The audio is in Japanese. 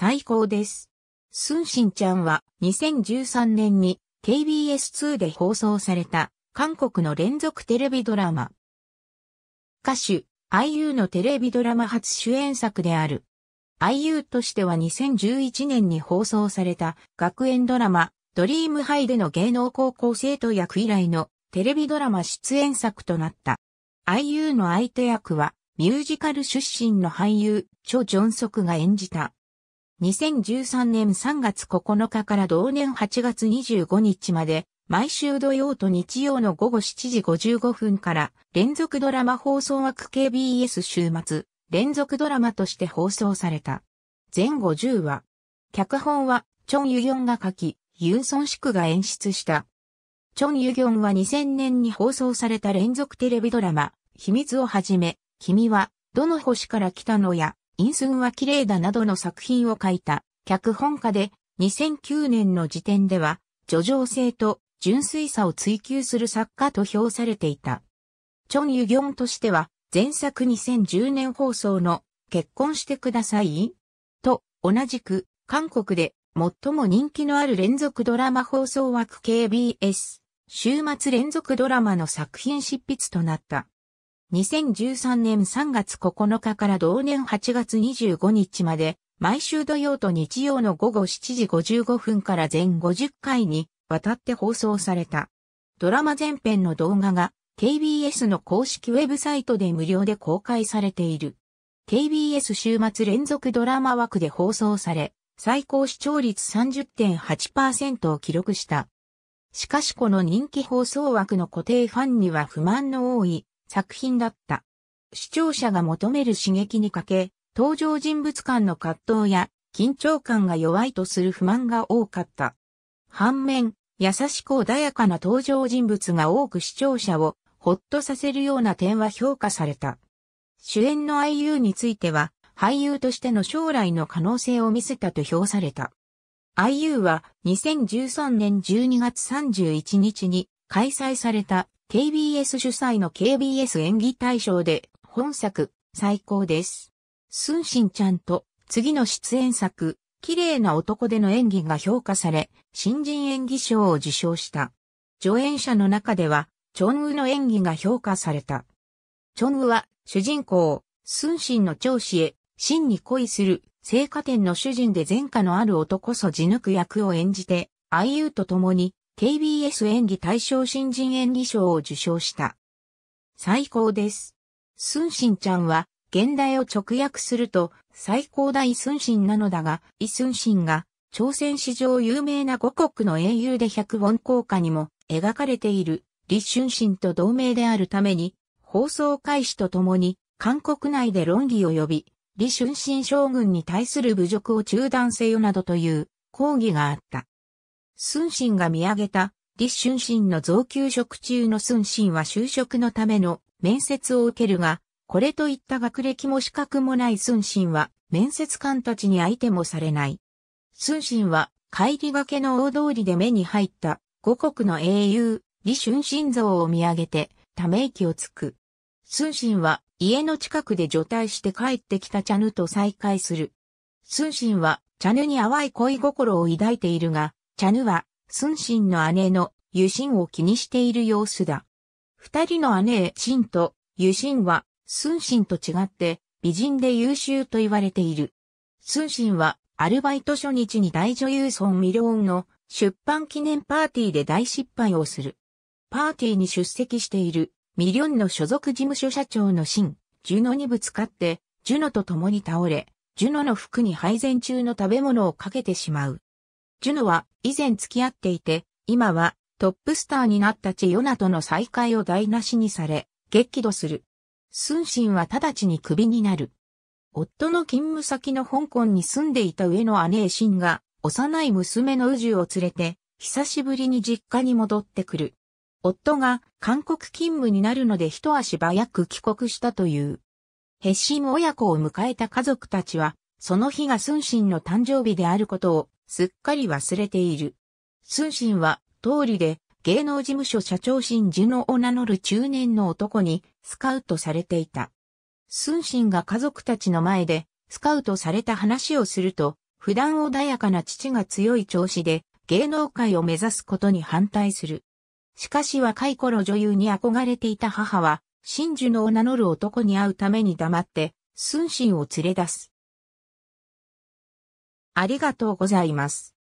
最高です。スンシンちゃんは2013年に KBS2 で放送された韓国の連続テレビドラマ。歌手、IU のテレビドラマ初主演作である。IU としては2011年に放送された学園ドラマ、ドリームハイでの芸能高校生徒役以来のテレビドラマ出演作となった。IU の相手役はミュージカル出身の俳優、チョ・ジョンソクが演じた2013年3月9日から同年8月25日まで、毎週土曜と日曜の午後7時55分から連続ドラマ放送枠 KBS 週末連続ドラマとして放送された。後1 0話。脚本はチョン・ユギョンが書き、ユン・ソンシクが演出した。チョン・ユギョンは2000年に放送された連続テレビドラマ、秘密をはじめ、君はどの星から来たのや、陰寸は綺麗だなどの作品を書いた、脚本家で、2009年の時点では、叙情性と純粋さを追求する作家と評されていた。チョン・ユギョンとしては、前作2010年放送の結婚してくださいと同じく韓国で最も人気のある連続ドラマ放送枠 KBS 週末連続ドラマの作品執筆となった。2013年3月9日から同年8月25日まで、毎週土曜と日曜の午後7時55分から全50回にわたって放送された。ドラマ全編の動画が KBS の公式ウェブサイトで無料で公開されている。KBS 週末連続ドラマ枠で放送され、最高視聴率30.8%を記録した。しかしこの人気放送枠の固定ファンには不満の多い作品だった。視聴者が求める刺激に欠け、登場人物間の葛藤や緊張感が弱いとする不満が多かった。反面、優しく穏やかな登場人物が多く視聴者をほっとさせるような点は評価された。主演の IU については、俳優としての将来の可能性を見せたと評された。IU は2013年12月31日に開催された KBS 主催の KBS 演技大賞で本作最高です。スンシンちゃんと次の出演作、綺麗な男での演技が評価され、新人演技賞を受賞した。助演者の中では、チョンウの演技が評価された。チョンウは主人公、スンシンの長子へ、真に恋する、聖火店の主人で前科のある男そ地抜く役を演じて、愛友と共に KBS 演技大賞新人演技賞を受賞した。最高です。スンシンちゃんは、現代を直訳すると、最高大スンシンなのだが、イスンシンが、朝鮮史上有名な五国の英雄で百本効果にも描かれている、立春神と同盟であるために、放送開始とともに、韓国内で論議を呼び、李春心。将軍に対する侮辱を中断せよなどという抗議があった。寸心が見上げた、李春心の増給職中の寸心は就職のための面接を受けるが、これといった学歴も資格もない寸心は、面接官たちに相手もされない。寸心は、帰りがけの大通りで目に入った、五国の英雄、李春心像を見上げて、ため息をつく。寸心は、家の近くで除隊して帰ってきたチャヌと再会する。寸心は、チャヌに淡い恋心を抱いているが、チャヌは、スンシンの姉のユシンを気にしている様子だ。二人の姉シンとユシンは、スンシンと違って美人で優秀と言われている。スンシンは、アルバイト初日に大女優孫ミロンの出版記念パーティーで大失敗をする。パーティーに出席しているミリョンの所属事務所社長のシン、ジュノにぶつかって、ジュノと共に倒れ、ジュノの服に配膳中の食べ物をかけてしまう。ジュヌは以前付き合っていて、今はトップスターになったチヨナとの再会を台無しにされ、激怒する。スンシンは直ちにクビになる。夫の勤務先の香港に住んでいた上の姉シンが、幼い娘のジュを連れて、久しぶりに実家に戻ってくる。夫が韓国勤務になるので一足早く帰国したという。ヘッシン親子を迎えた家族たちは、その日がスンシンの誕生日であることをすっかり忘れている。寸心は、通りで、芸能事務所社長新ジのを名乗る中年の男に、スカウトされていた。寸心が家族たちの前で、スカウトされた話をすると、普段穏やかな父が強い調子で、芸能界を目指すことに反対する。しかし若い頃女優に憧れていた母は、真珠のを名乗る男に会うために黙って、寸心を連れ出す。ありがとうございます。